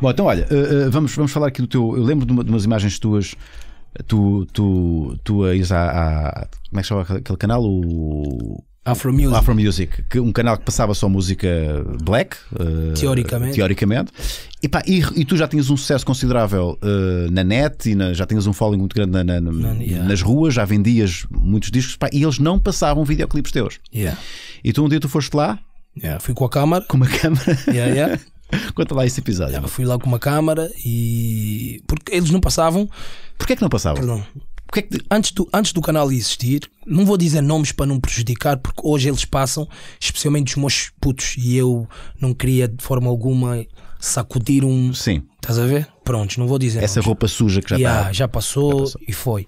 Bom, então olha, uh, uh, vamos, vamos falar aqui do teu. Eu lembro de, uma, de umas imagens tuas. Tu, tu, tu és a, Como é que chama aquele canal? O. Afro Music. Afro Music, que um canal que passava só música black, uh, teoricamente. teoricamente. E, pá, e, e, tu já tinhas um sucesso considerável uh, na net e na, já tinhas um following muito grande na, na, yeah. nas ruas, já vendias muitos discos pá, e eles não passavam videoclipes teus. Yeah. E tu um dia tu foste lá. Yeah, fui com a câmara. Com uma câmara. Yeah, yeah. Conta lá esse episódio. Eu fui lá com uma câmara e. Porque eles não passavam. Porquê é que não passavam? Perdão. É que... antes, do, antes do canal existir, não vou dizer nomes para não prejudicar, porque hoje eles passam, especialmente os meus putos, e eu não queria de forma alguma sacudir um. Sim. Estás a ver? Pronto, não vou dizer. Essa nomes. roupa suja que já, yeah, tá... já, passou já passou e foi.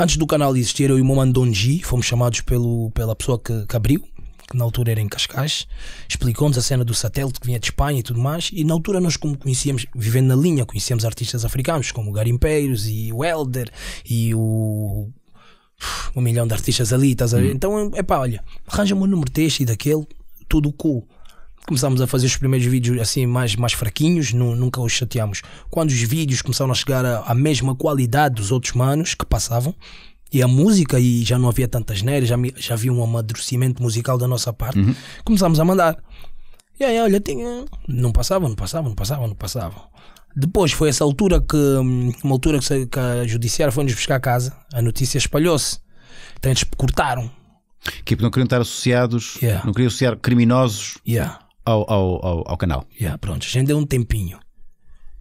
Antes do canal existir, eu e o meu mano Donji fomos chamados pelo, pela pessoa que, que abriu, que na altura era em Cascais, explicou-nos a cena do satélite que vinha de Espanha e tudo mais, e na altura nós, como conhecíamos, vivendo na linha, conhecíamos artistas africanos como o Garimpeiros e o Elder e o. Um milhão de artistas ali, estás a ver? Hum. Então, é pá, olha, arranja-me um número deste e daquele, tudo cool começámos a fazer os primeiros vídeos assim mais, mais fraquinhos, nu, nunca os chateámos. Quando os vídeos começaram a chegar à mesma qualidade dos outros manos que passavam, e a música e já não havia tantas neiras, já, já havia um amadurecimento musical da nossa parte. Uhum. Começámos a mandar. E aí, olha, tinha... não passava, não passava, não passava, não passava. Depois foi essa altura que, uma altura que a judiciária foi-nos buscar a casa, a notícia espalhou-se. Então eles cortaram. Que é não queriam estar associados, yeah. não queriam associar criminosos yeah. ao, ao, ao, ao, canal. Yeah, pronto, a gente deu um tempinho.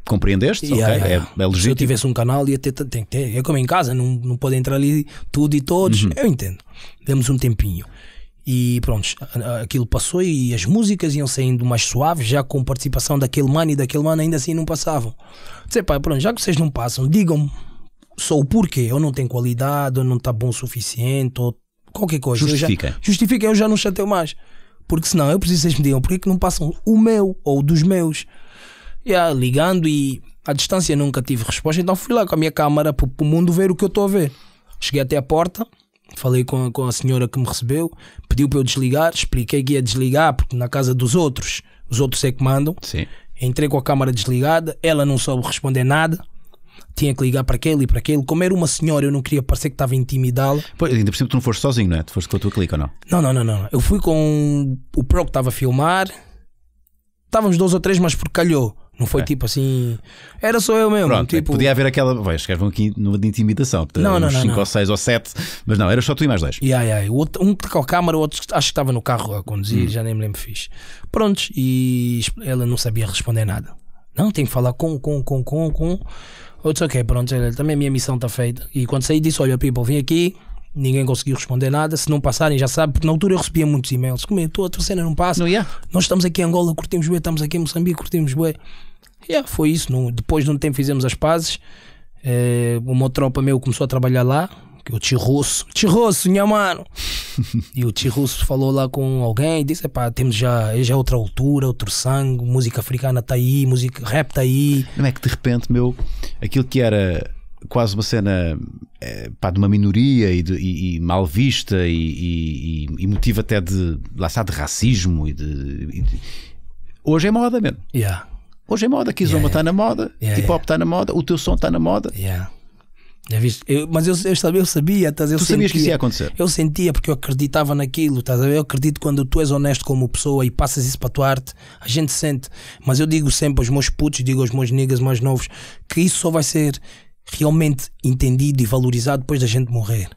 Compreendeste? Yeah, okay. yeah, yeah. É, é legítimo. É se eu tivesse um canal, ia ter, tem que ter. É como em casa, não, não pode entrar ali tudo e todos. Uhum. Eu entendo. Demos um tempinho. E pronto, aquilo passou e as músicas iam saindo mais suaves, já com participação daquele mano e daquele mano, ainda assim não passavam. Disse, pá, pronto, já que vocês não passam, digam-me só o porquê. Ou não tem qualidade, ou não está bom o suficiente, ou qualquer coisa. Justifiquem. Justifiquem, eu já não chateio mais. Porque senão eu preciso que vocês me digam porquê que não passam o meu ou dos meus yeah, ligando e à distância nunca tive resposta, então fui lá com a minha câmara para o mundo ver o que eu estou a ver. Cheguei até a porta, falei com a, com a senhora que me recebeu, pediu para eu desligar, expliquei que ia desligar, porque na casa dos outros, os outros é que mandam. Sim. Entrei com a câmara desligada, ela não soube responder nada. Tinha que ligar para aquele e para aquele. Como era uma senhora, eu não queria parecer que estava intimidá-la. Pois, ainda por cima tu não foste sozinho, não é? Tu foste com a tua clica ou não? Não, não, não, não. Eu fui com o pro que estava a filmar. Estávamos dois ou três, mas por calhou. Não foi é. tipo assim. Era só eu mesmo. Pronto, é tipo... Podia haver aquela. Vai, escrevam aqui numa de intimidação. Não, não, não. 5 ou 6 ou 7. Mas não, era só tu e mais 10. Yeah, yeah. O outro, um tocou a câmara, o outro acho que estava no carro a conduzir, hum. já nem me lembro fixe. Prontos, e ela não sabia responder nada. Não, tem que falar com, com, com, com, com. Eu disse, ok, pronto, também a minha missão está feita. E quando saí disse, olha, people, vim aqui, ninguém conseguiu responder nada. Se não passarem, já sabe, porque na altura eu recebia muitos e-mails. Como é, a tua cena não passa. Não, Nós estamos aqui em Angola, curtimos bem estamos aqui em Moçambique, curtimos bem yeah, foi isso. No, depois de um tempo fizemos as pazes. Eh, uma tropa meu começou a trabalhar lá, que é o Tirrosso, Russo, minha mano. e o Russo falou lá com alguém e disse: pá, temos já, é já outra altura, outro sangue, música africana está aí, música rap está aí. Não é que de repente, meu, aquilo que era quase uma cena é, pá, de uma minoria e, de, e, e mal vista e, e, motivo até de, lá está, de racismo e de, de. Hoje é moda mesmo. Yeah. Hoje é moda, Kizomba está yeah, yeah. Tá na moda, yeah, hip hop está na moda, o teu som está na moda. Já viste? Eu, mas eu, eu sabia, eu sabia. Estás, eu tu sabias que isso ia acontecer? Eu sentia porque eu acreditava naquilo, estás a ver? Eu acredito quando tu és honesto como pessoa e passas isso para a tua arte, a gente sente. Mas eu digo sempre aos meus putos, digo aos meus niggas mais novos, que isso só vai ser realmente entendido e valorizado depois da gente morrer.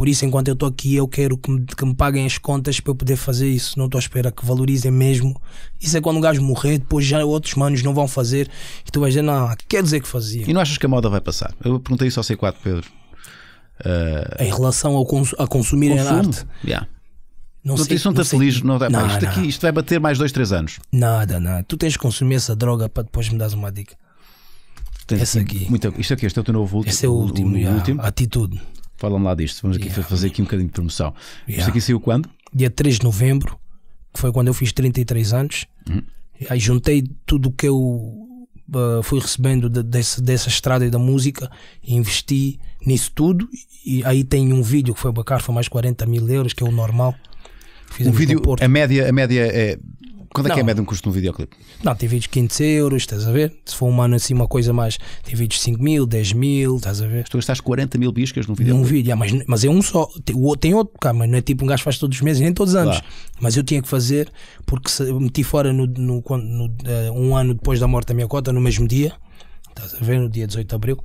Por isso, enquanto eu estou aqui, eu quero que me, que me, paguem as contas para eu poder fazer isso. Não estou à espera que valorizem mesmo. Isso é quando um gajo morrer, depois já outros manos não vão fazer. E tu vais dizer, não, quer dizer que fazia. E não achas que a moda vai passar? Eu perguntei isso ao C4, Pedro. Uh... Em relação ao cons a consumir Consumo? arte. Yeah. Não, não sei, isso não está feliz, não, não, não, isto, aqui, isto vai bater mais 2, 3 anos. Nada, nada. Tu tens que consumir essa droga para depois me dares uma dica. Essa aqui. Muita, isto aqui, este é o teu novo último. Esse é o último, o, o, o último. atitude. Fala-me lá disto, vamos aqui yeah. fazer aqui um bocadinho de promoção. Yeah. Isto aqui saiu quando? Dia 3 de novembro, que foi quando eu fiz 33 anos. Uhum. Aí juntei tudo o que eu uh, fui recebendo de, desse, dessa estrada e da música, investi nisso tudo. E aí tem um vídeo que foi bacana, foi mais 40 mil euros, que é o normal. o vídeo, a média, a média é quando é que é a média de um custo de um videoclipe? Não, de 500 euros, estás a ver? Se for um ano assim, uma coisa mais, tem de 5 mil, 10 mil, estás a ver? Tu gastaste 40 mil biscas num videoclipe? Num vídeo, ah, mas, mas é um só. Tem, tem outro, cá, mas não é tipo um gajo faz todos os meses, nem todos os anos. Mas eu tinha que fazer porque se, meti fora no, no, no uh, um ano depois da morte da minha cota, no mesmo dia, estás a ver? No dia 18 de abril,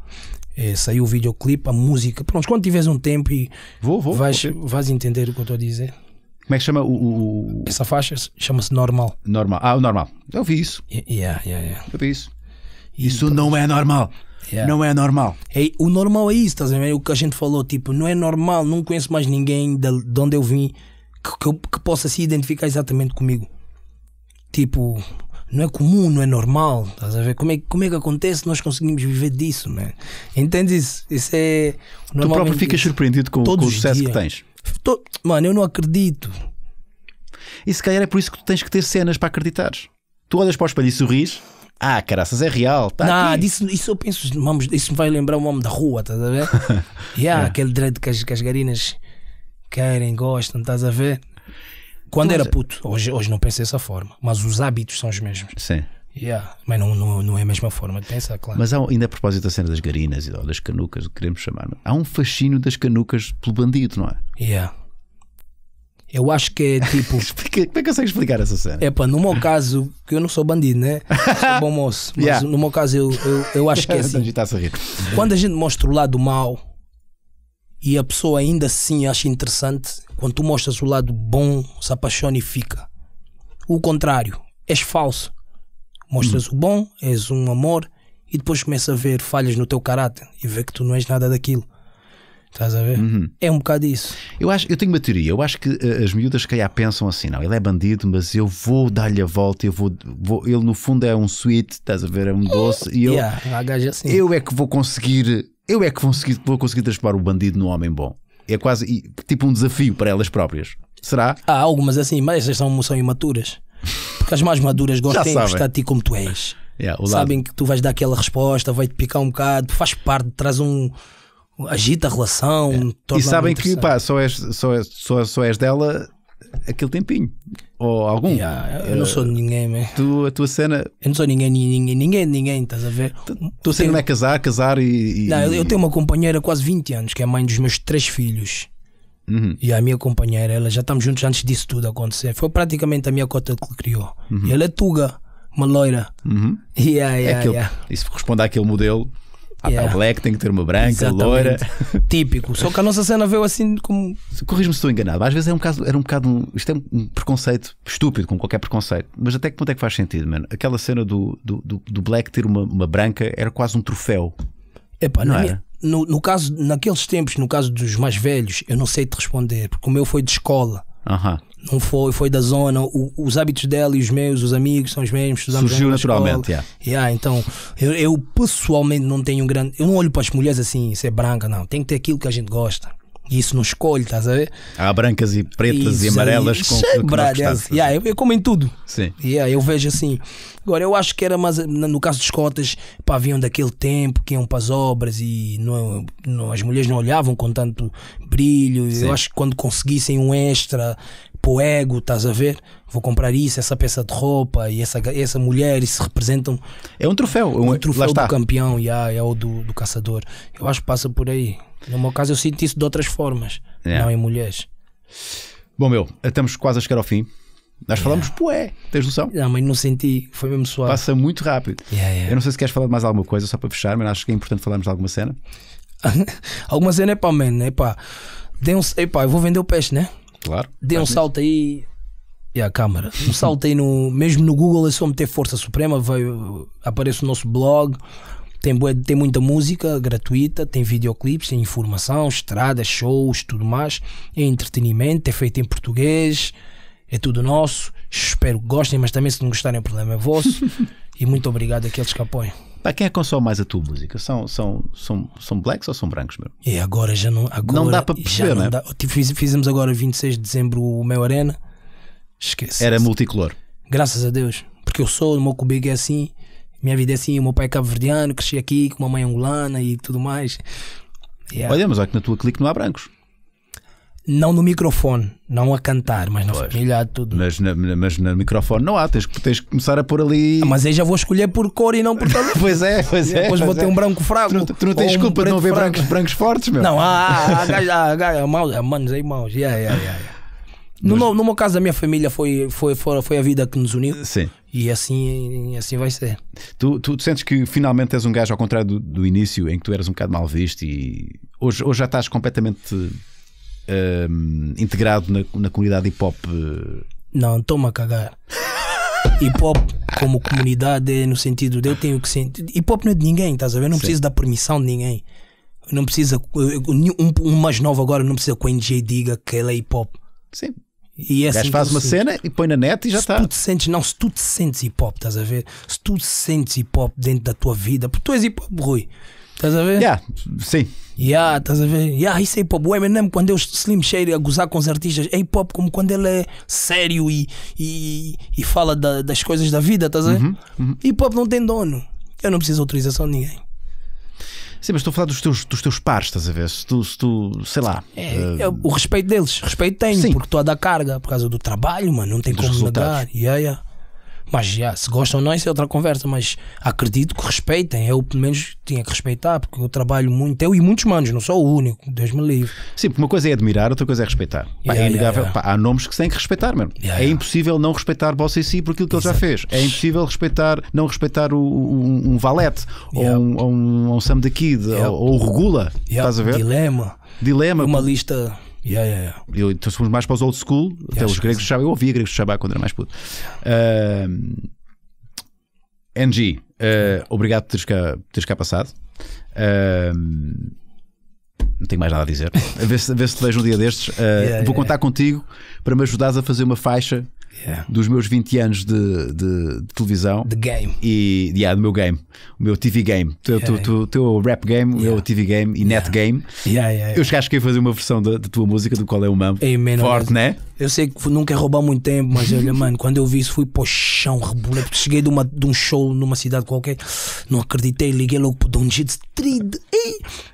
é, saiu o videoclipe, a música. Pronto, quando tiveres um tempo e vou, vou, vais, vou. vais entender o que eu estou a dizer. Como é que chama o. o... Essa faixa chama-se normal. Normal. Ah, o normal. Eu vi isso. Yeah, yeah, yeah. Eu vi isso. E isso então não é normal. Yeah. Não é normal. É, o normal é isso, estás a ver? É o que a gente falou, tipo, não é normal, não conheço mais ninguém de, de onde eu vim que, que, que possa se identificar exatamente comigo. Tipo, não é comum, não é normal. Estás a ver? Como é, como é que acontece? Nós conseguimos viver disso, né? Entendes isso? Isso é. Tu próprio ficas surpreendido com, com o sucesso dias. que tens. Tô... Mano, eu não acredito. E se calhar é por isso que tu tens que ter cenas para acreditares. Tu olhas para o espelho e sorris. Ah, caraças, é real. Tá não, aqui. Disso, isso eu penso, vamos, isso me vai lembrar um homem da rua, estás a ver? yeah, é. Aquele dread que as, que as garinas querem, gostam, estás a ver? Quando era é- puto, hoje, hoje não penso dessa forma, mas os hábitos são os mesmos. Sim. Yeah. Mas não, não, não é a mesma forma de pensar, claro. Mas há, ainda a propósito da cena das garinas e das canucas, o que queremos chamar, é? há um fascínio das canucas pelo bandido, não é? Yeah. Eu acho que é tipo. Explica, como é que consegues explicar essa cena? É pá, no meu caso, que eu não sou bandido, né? Sou bom moço. Mas yeah. no meu caso, eu, eu, eu acho que é então assim. Tá a rir. Quando a gente mostra o lado mau e a pessoa ainda assim acha interessante, quando tu mostras o lado bom, se apaixona e fica. O contrário, és falso. Mostras hum. o bom, és um amor, e depois começa a ver falhas no teu caráter e ver que tu não és nada daquilo. Estás a ver? Uhum. É um bocado isso. Eu, acho, eu tenho uma teoria. Eu acho que uh, as miúdas se calhar pensam assim: não, ele é bandido, mas eu vou dar-lhe a volta. Eu vou, vou, ele no fundo é um sweet, estás a ver? É um doce. E eu, yeah, assim. eu é que vou conseguir. Eu é que vou conseguir, vou conseguir transformar o bandido no homem bom. É quase tipo um desafio para elas próprias. Será? Há algumas assim, mas essas são, são imaturas. Porque as mais maduras gostam de gostar de ti como tu és. Yeah, Sabem lado. que tu vais dar aquela resposta, vai te picar um bocado, faz parte, traz um. agita a relação. E sabem que pá, só, és, só, és, só, só és dela aquele tempinho. Ou algum. Yeah, eu não sou de eh, ninguém, man. Tu, a tua cena. Eu não sou ninguém, ninguém, ninguém, ninguém, estás a ver? Tu, tua cena não é casar, casar e. e... Não, eu, eu, tenho uma companheira há quase 20 anos que é mãe dos meus três filhos. Uhum. E a minha companheira, ela já estamos juntos antes disso tudo acontecer. Foi praticamente a minha cota que criou. Uhum. E ela é tuga, uma loira. Uhum. Yeah, yeah, é yeah. Isso corresponde àquele modelo. Ah, tá, yeah. black, tem que ter uma branca, Exatamente. loira. Típico. Só que a nossa cena veio assim como. Corrijo-me se estou enganado. Às vezes era é um, caso, era um bocado. Um, isto é um preconceito estúpido, como qualquer preconceito. Mas até que ponto é que faz sentido, mano? Aquela cena do, do, do, do black ter uma, uma branca era quase um troféu. Epá, não é? era? Minha no, no caso, naqueles tempos, no caso dos mais velhos, eu não sei te responder, porque o meu foi de escola. Uhum. Não foi, foi da zona. O, os hábitos dela e os meus, os amigos, são os mesmos. Surgiu naturalmente, yeah. yeah. Então, eu, eu, pessoalmente não tenho um grande. Eu não olho para as mulheres assim, ser é branca, não. Tem que ter aquilo que a gente gosta. E isso não escolhe, estás a ver? Há brancas e pretas isso, e amarelas com é que, é brad, yeah, eu, como em tudo. Sim. Yeah, eu vejo assim. Agora, eu acho que era mais. No caso dos cotas, pá, vinham daquele tempo que iam para as obras e não, é, não as mulheres não olhavam com tanto brilho. Sim. Eu acho que quando conseguissem um extra o ego, estás a ver? Vou comprar isso, essa peça de roupa e essa, essa mulher, e se representam. É um troféu, um, um troféu do campeão, yeah, é o do, do caçador. Eu acho que passa por aí. No meu caso, eu sinto isso de outras formas, yeah. não em mulheres. Bom, meu, estamos quase a chegar ao fim. Nós falamos, yeah. poé, tens noção? Não, mas não senti, foi mesmo suave. Passa muito rápido. Yeah, yeah. Eu não sei se queres falar de mais alguma coisa, só para fechar, mas acho que é importante falarmos de alguma cena. alguma cena é pá, man, é pá. um, epá, eu vou vender o peixe, né? Claro. Dê um salto aí. E a câmara. Um salto aí no. Mesmo no Google é só meter Força Suprema, veio, aparece o nosso blog, tem, tem muita música gratuita, tem videoclipes, tem informação, estradas, shows, tudo mais. É entretenimento, é feito em português, é tudo nosso. Espero que gostem, mas também se não gostarem, o problema é vosso. e muito obrigado àqueles que apoiam. para quem é que consome mais a tua música? São, são, são, são blacks ou são brancos mesmo? É, agora já não. Agora, não dá para perceber, né? Dá, tipo, fiz, fizemos agora 26 de dezembro o meu Arena. Esquece. Era multicolor. Graças a Deus. Porque eu sou, o meu cubico é assim. Minha vida é assim, o meu pai é cabo-verdiano, cresci aqui com uma mãe angolana e tudo mais. Yeah. Olha, mas aqui na tua clique não há brancos. Não no microfone, não a cantar, mas na pois. família há tudo. Mas, na, mas no microfone não há, tens que, tens que começar a pôr ali. Ah, mas aí já vou escolher por cor e não por talento. pois é, pois é. Depois pois vou é. ter um branco fraco. Tu, tu não tens desculpa um de não ver brancos, brancos fortes, meu. Não, há, há, há, há, há, há, há, há, há, há manos aí é maus. Yeah, yeah, yeah, yeah. No, no, no meu caso, da minha família foi, foi, foi, foi a vida que nos uniu. Sim. E assim, assim vai ser. Tu, tu, tu, sentes que finalmente és um gajo, ao contrário do, do, início, em que tu eras um bocado mal visto e hoje, hoje já estás completamente uh, integrado na, na comunidade hip hop? Eh? Não, toma a cagar. hip hop como comunidade, no sentido de eu tenho que sentir. Hip hop não é de ninguém, estás a ver? Não Sim. preciso da permissão de ninguém. Não precisa. Um, um mais novo agora não precisa que o NJ diga que ele é hip hop. Sim. E é assim, faz uma sinto. cena e põe na net e já se está. Tu te sentes, não, se tu te sentes hip hop, estás a ver? Se tu te sentes hip hop dentro da tua vida, porque tu és hip hop, Rui. Estás a ver? Yeah, sim. Yeah, estás a ver? Yeah, isso é hip hop. O Eminem, quando eu o Slim Shady a gozar com os artistas, é hip hop como quando ele é sério e, e, e fala da, das coisas da vida, estás a ver? Uhum, uhum. Hip hop não tem dono. Eu não preciso de autorização de ninguém. Sim, mas estou a falar dos teus, dos teus pares, estás a ver? Se tu, se tu sei lá. É, uh... o respeito deles, respeito tenho, Sim. porque estou a dar carga por causa do trabalho, mano, não tem dos como resultados. negar. Yeah, yeah. Mas já, se gostam ou não, isso é outra conversa. Mas acredito que respeitem. Eu, pelo menos, tinha que respeitar, porque eu trabalho muito, eu e muitos manos, não sou o único, Deus me livre. Sim, porque uma coisa é admirar, outra coisa é respeitar. É yeah, é inegável. Yeah, yeah. há nomes que têm que respeitar mesmo. É impossível não respeitar Bossa e si por aquilo que Exato. ele já fez. É impossível respeitar, não respeitar o, um, um Valete ou um, ou um, Sam the Kid ou, ou o Regula. Estás a ver? Dilema. Dilema. Uma lista Yeah, yeah, yeah. Eu, então fomos mais para os old school, até os gregos do Eu ouvia gregos do quando era mais puto. Uh, NG, uh, obrigado por teres cá, teres cá passado. Uh, não tenho mais nada a dizer. A ver se, a ver se te vejo um dia destes. Uh, yeah, vou contar yeah. contigo para me ajudares a fazer uma faixa dos meus 20 anos de, de, de televisão. De game. E yeah, do meu game. O meu TV game. O yeah. teu, teu, rap game, o meu TV game e net game. Eu acho que acho que ia fazer uma versão da, tua música, do qual é o Mambo. Forte, né? Eu sei que nunca é roubar muito tempo, mas olha, mano, quando eu vi isso fui para o chão, Cheguei de, uma, de um show numa cidade qualquer, não acreditei, liguei logo para o Don Jits.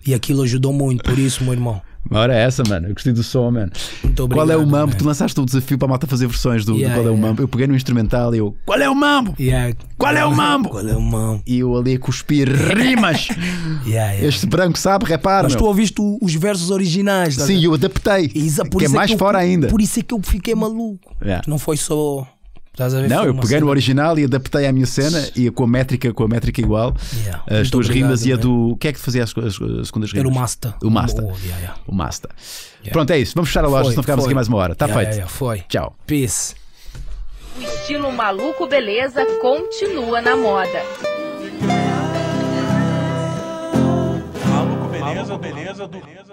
E aquilo ajudou muito, por isso, meu irmão. Ora, hora é essa, mano. Eu gostei do som, mano. obrigado, qual é o mambo? Man. Tu lançaste o um desafio para a malta fazer versões do, yeah, do qual yeah. é o mambo. Eu peguei no instrumental e eu, qual é o mambo? Yeah. Qual é o mambo? Qual é o mambo? E eu ali a cuspir rimas. Este branco sabe, repara. Mas meu. tu ouviste os versos originais. Tá Sim, eu adaptei. Exa, que é, é mais que eu, fora ainda. Por isso é que eu fiquei maluco. Não foi só Estás a ver não, eu peguei cena... no assim. original e adaptei à minha cena e com a métrica, com a métrica igual. Yeah, as duas obrigado, rimas e a do. O que é que fazia as, as, as segundas rimas? Era o Masta. O Masta. yeah, yeah. O Masta. Pronto, é isso. Vamos fechar a loja, foi, senão ficamos aqui mais uma hora. Está feito. foi. Tchau. Peace. O estilo maluco beleza continua na moda. Maluco beleza, beleza, beleza.